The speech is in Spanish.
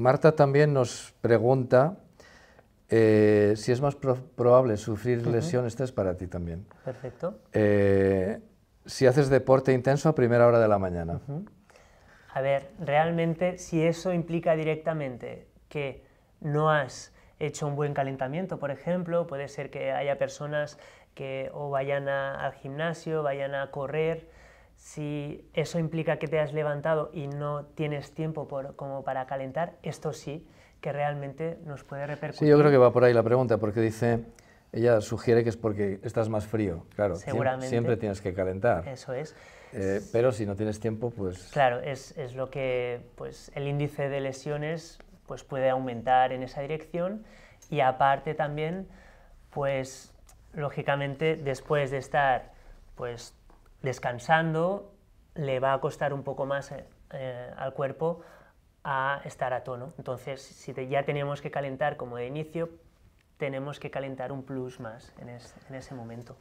Marta también nos pregunta eh, si es más probable sufrir lesiones, ¿Esto es para ti también. Perfecto. Eh, si haces deporte intenso a primera hora de la mañana. A ver, realmente si eso implica directamente que no has hecho un buen calentamiento, por ejemplo, puede ser que haya personas que o vayan al gimnasio, vayan a correr, si eso implica que te has levantado y no tienes tiempo por, como para calentar, esto sí que realmente nos puede repercutir. Sí, yo creo que va por ahí la pregunta, porque dice, ella sugiere que es porque estás más frío, claro. Seguramente. Siempre tienes que calentar. Eso es. Eh, pero si no tienes tiempo, pues... Claro, es, es, lo que pues, el índice de lesiones pues, puede aumentar en esa dirección y aparte también, pues lógicamente después de estar pues descansando le va a costar un poco más eh, eh, al cuerpo a estar a tono. Entonces, si ya tenemos que calentar como de inicio, tenemos que calentar un plus más en ese momento.